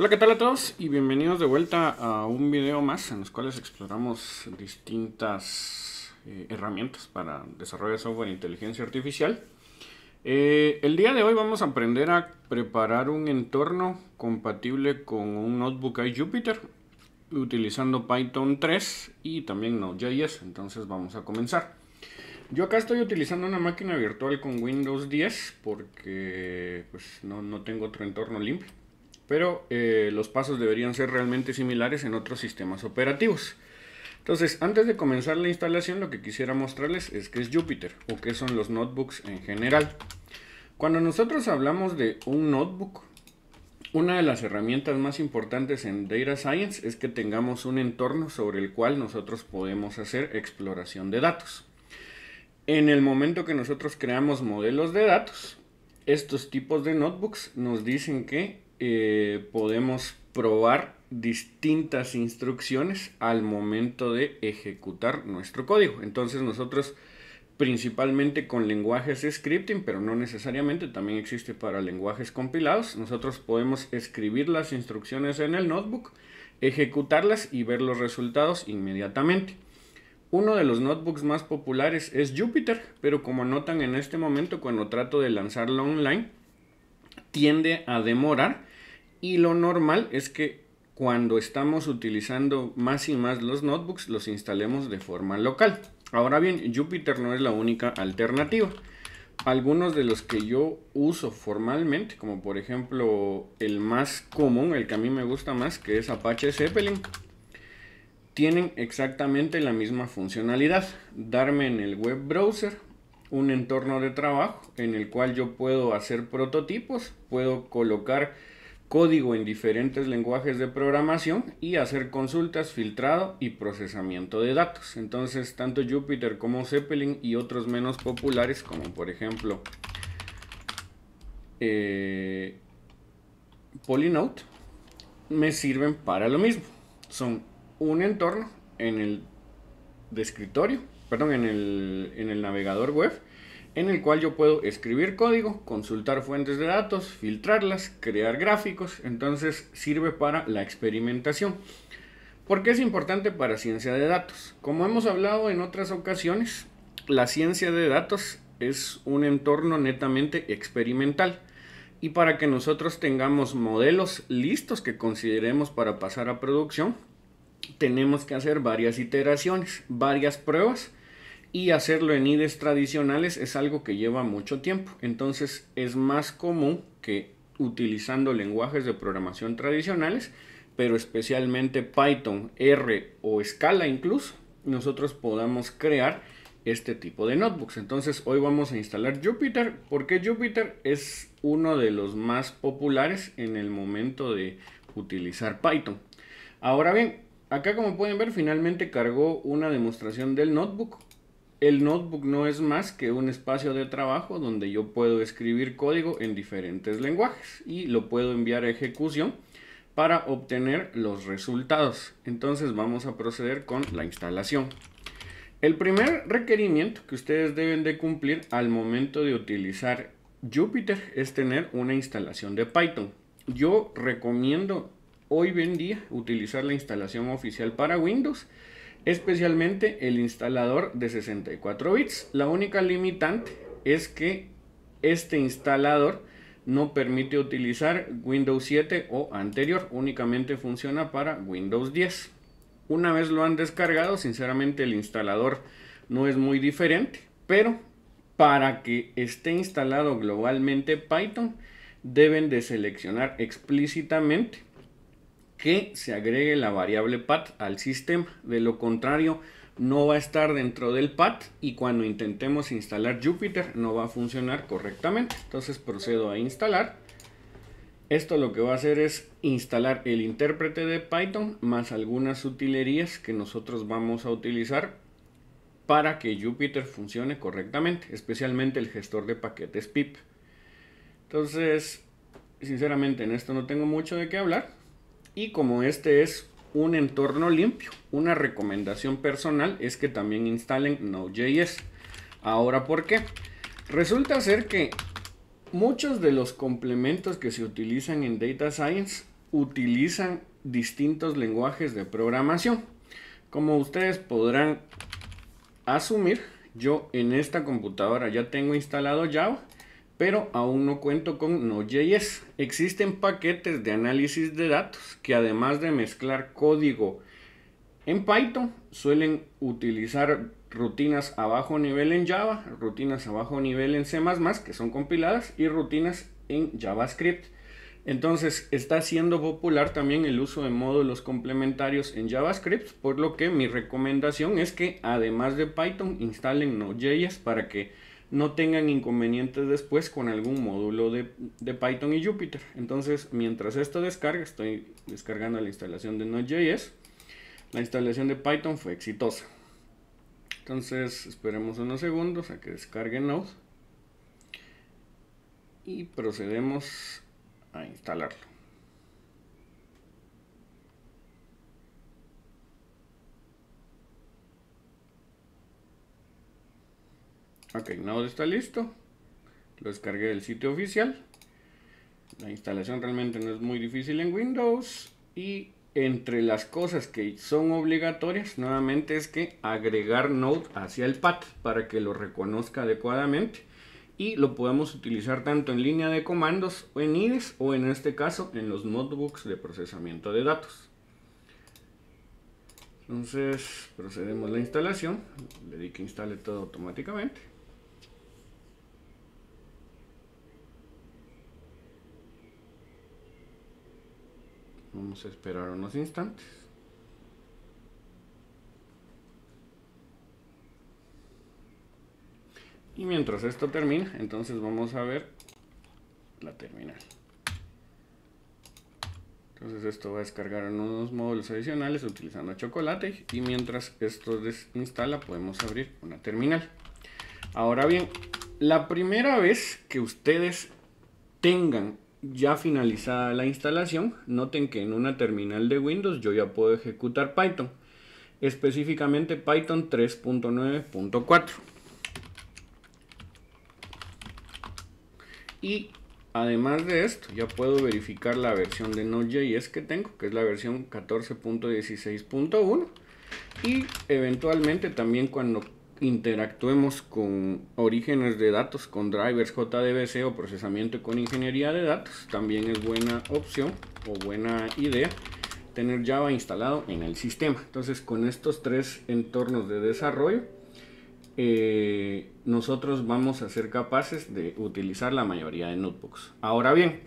Hola, ¿qué tal a todos? Y bienvenidos de vuelta a un video más en los cuales exploramos distintas eh, herramientas para desarrollar software e inteligencia artificial. Eh, el día de hoy vamos a aprender a preparar un entorno compatible con un notebook Jupyter utilizando Python 3 y también Node.js, entonces vamos a comenzar. Yo acá estoy utilizando una máquina virtual con Windows 10 porque pues, no tengo otro entorno limpio pero eh, los pasos deberían ser realmente similares en otros sistemas operativos. Entonces, antes de comenzar la instalación, lo que quisiera mostrarles es qué es Jupyter o qué son los notebooks en general. Cuando nosotros hablamos de un notebook, una de las herramientas más importantes en Data Science es que tengamos un entorno sobre el cual nosotros podemos hacer exploración de datos. En el momento que nosotros creamos modelos de datos, estos tipos de notebooks nos dicen que eh, podemos probar distintas instrucciones al momento de ejecutar nuestro código. Entonces nosotros principalmente con lenguajes scripting, pero no necesariamente, también existe para lenguajes compilados. Nosotros podemos escribir las instrucciones en el notebook, ejecutarlas y ver los resultados inmediatamente. Uno de los notebooks más populares es Jupyter, pero como notan en este momento cuando trato de lanzarlo online, tiende a demorar y lo normal es que cuando estamos utilizando más y más los notebooks, los instalemos de forma local. Ahora bien, Jupyter no es la única alternativa. Algunos de los que yo uso formalmente, como por ejemplo el más común, el que a mí me gusta más, que es Apache Zeppelin, tienen exactamente la misma funcionalidad. Darme en el web browser un entorno de trabajo en el cual yo puedo hacer prototipos, puedo colocar código en diferentes lenguajes de programación y hacer consultas, filtrado y procesamiento de datos. Entonces, tanto Jupyter como Zeppelin y otros menos populares, como por ejemplo eh, Polynote, me sirven para lo mismo. Son un entorno en el escritorio, perdón, en el, en el navegador web en el cual yo puedo escribir código, consultar fuentes de datos, filtrarlas, crear gráficos, entonces sirve para la experimentación. ¿Por qué es importante para ciencia de datos? Como hemos hablado en otras ocasiones, la ciencia de datos es un entorno netamente experimental y para que nosotros tengamos modelos listos que consideremos para pasar a producción, tenemos que hacer varias iteraciones, varias pruebas y hacerlo en IDES tradicionales es algo que lleva mucho tiempo. Entonces es más común que utilizando lenguajes de programación tradicionales, pero especialmente Python, R o Scala incluso, nosotros podamos crear este tipo de notebooks. Entonces hoy vamos a instalar Jupyter porque Jupyter es uno de los más populares en el momento de utilizar Python. Ahora bien, acá como pueden ver finalmente cargó una demostración del notebook el notebook no es más que un espacio de trabajo donde yo puedo escribir código en diferentes lenguajes y lo puedo enviar a ejecución para obtener los resultados. Entonces vamos a proceder con la instalación. El primer requerimiento que ustedes deben de cumplir al momento de utilizar Jupyter es tener una instalación de Python. Yo recomiendo hoy en día utilizar la instalación oficial para Windows especialmente el instalador de 64 bits. La única limitante es que este instalador no permite utilizar Windows 7 o anterior, únicamente funciona para Windows 10. Una vez lo han descargado, sinceramente el instalador no es muy diferente, pero para que esté instalado globalmente Python, deben de seleccionar explícitamente que se agregue la variable path al sistema. De lo contrario, no va a estar dentro del path y cuando intentemos instalar Jupyter no va a funcionar correctamente. Entonces procedo a instalar. Esto lo que va a hacer es instalar el intérprete de Python más algunas utilerías que nosotros vamos a utilizar para que Jupyter funcione correctamente, especialmente el gestor de paquetes PIP. Entonces, sinceramente en esto no tengo mucho de qué hablar, y como este es un entorno limpio, una recomendación personal es que también instalen Node.js. Ahora, ¿por qué? Resulta ser que muchos de los complementos que se utilizan en Data Science utilizan distintos lenguajes de programación. Como ustedes podrán asumir, yo en esta computadora ya tengo instalado Java pero aún no cuento con Node.js. Existen paquetes de análisis de datos que además de mezclar código en Python, suelen utilizar rutinas a bajo nivel en Java, rutinas a bajo nivel en C++, que son compiladas, y rutinas en JavaScript. Entonces está siendo popular también el uso de módulos complementarios en JavaScript, por lo que mi recomendación es que además de Python instalen Node.js para que no tengan inconvenientes después con algún módulo de, Python y Jupyter. Entonces, mientras esto descarga, estoy descargando la instalación de Node.js. La instalación de Python fue exitosa. Entonces, esperemos unos segundos a que descargue Node. Y procedemos a instalarlo. Ok, Node está listo. Lo descargué del sitio oficial. La instalación realmente no es muy difícil en Windows. Y entre las cosas que son obligatorias, nuevamente es que agregar Node hacia el pad para que lo reconozca adecuadamente. Y lo podemos utilizar tanto en línea de comandos o en IDES o en este caso en los notebooks de procesamiento de datos. Entonces procedemos a la instalación. Le di que instale todo automáticamente. Vamos a esperar unos instantes. Y mientras esto termina, entonces vamos a ver la terminal. Entonces esto va a descargar en unos módulos adicionales utilizando chocolate y mientras esto desinstala podemos abrir una terminal. Ahora bien, la primera vez que ustedes tengan ya finalizada la instalación, noten que en una terminal de Windows yo ya puedo ejecutar Python, específicamente Python 3.9.4. Y además de esto, ya puedo verificar la versión de Node.js que tengo, que es la versión 14.16.1. Y eventualmente también cuando interactuemos con orígenes de datos, con drivers JDBC o procesamiento con ingeniería de datos, también es buena opción o buena idea tener Java instalado en el sistema. Entonces, con estos tres entornos de desarrollo, eh, nosotros vamos a ser capaces de utilizar la mayoría de notebooks. Ahora bien,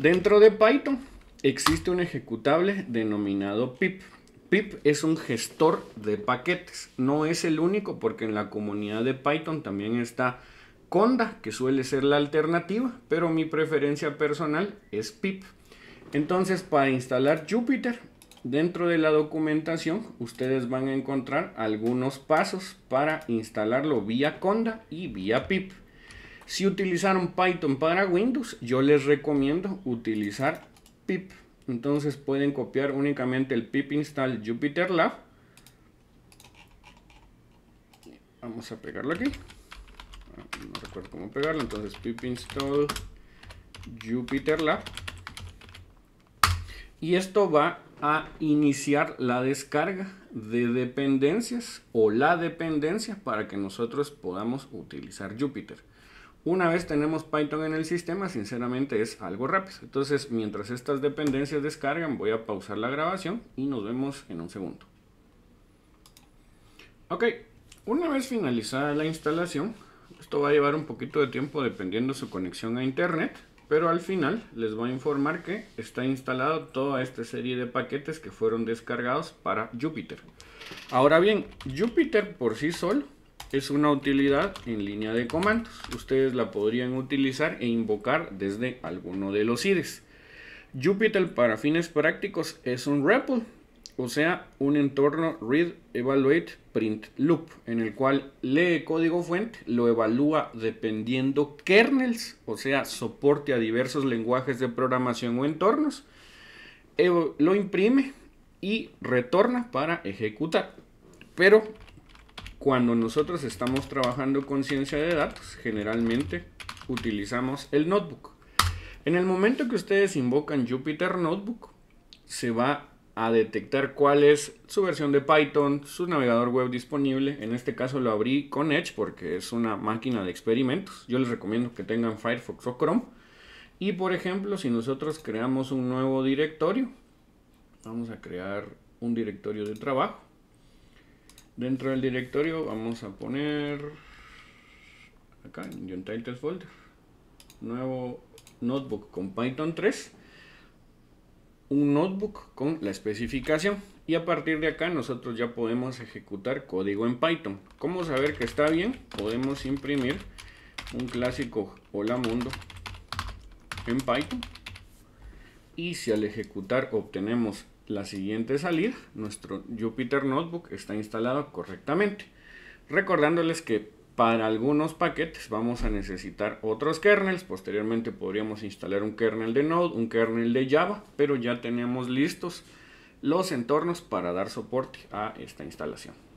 dentro de Python existe un ejecutable denominado pip Pip es un gestor de paquetes. No es el único porque en la comunidad de Python también está Conda, que suele ser la alternativa, pero mi preferencia personal es pip. Entonces, para instalar Jupyter, dentro de la documentación ustedes van a encontrar algunos pasos para instalarlo vía Conda y vía pip. Si utilizaron Python para Windows, yo les recomiendo utilizar pip. Entonces pueden copiar únicamente el pip install jupyterlab. Vamos a pegarlo aquí. Ah, no recuerdo cómo pegarlo. Entonces pip install jupyterlab. Y esto va a iniciar la descarga de dependencias o la dependencia para que nosotros podamos utilizar Jupyter. Una vez tenemos Python en el sistema, sinceramente es algo rápido. Entonces, mientras estas dependencias descargan, voy a pausar la grabación y nos vemos en un segundo. Ok, una vez finalizada la instalación, esto va a llevar un poquito de tiempo dependiendo su conexión a internet, pero al final les voy a informar que está instalado toda esta serie de paquetes que fueron descargados para Jupyter. Ahora bien, Jupyter por sí solo es una utilidad en línea de comandos. Ustedes la podrían utilizar e invocar desde alguno de los IDEs. Jupyter para fines prácticos es un REPL, o sea, un entorno Read, Evaluate, Print Loop, en el cual lee código fuente, lo evalúa dependiendo kernels, o sea, soporte a diversos lenguajes de programación o entornos, e lo imprime y retorna para ejecutar. Pero cuando nosotros estamos trabajando con ciencia de datos, generalmente utilizamos el notebook. En el momento que ustedes invocan Jupyter Notebook, se va a detectar cuál es su versión de Python, su navegador web disponible. En este caso lo abrí con Edge porque es una máquina de experimentos. Yo les recomiendo que tengan Firefox o Chrome. Y por ejemplo, si nosotros creamos un nuevo directorio, vamos a crear un directorio de trabajo. Dentro del directorio vamos a poner acá en title Folder nuevo notebook con Python 3 un notebook con la especificación y a partir de acá nosotros ya podemos ejecutar código en Python. ¿Cómo saber que está bien? Podemos imprimir un clásico hola mundo en Python y si al ejecutar obtenemos la siguiente salida, nuestro Jupyter Notebook está instalado correctamente. Recordándoles que para algunos paquetes vamos a necesitar otros kernels. Posteriormente podríamos instalar un kernel de Node, un kernel de Java, pero ya tenemos listos los entornos para dar soporte a esta instalación.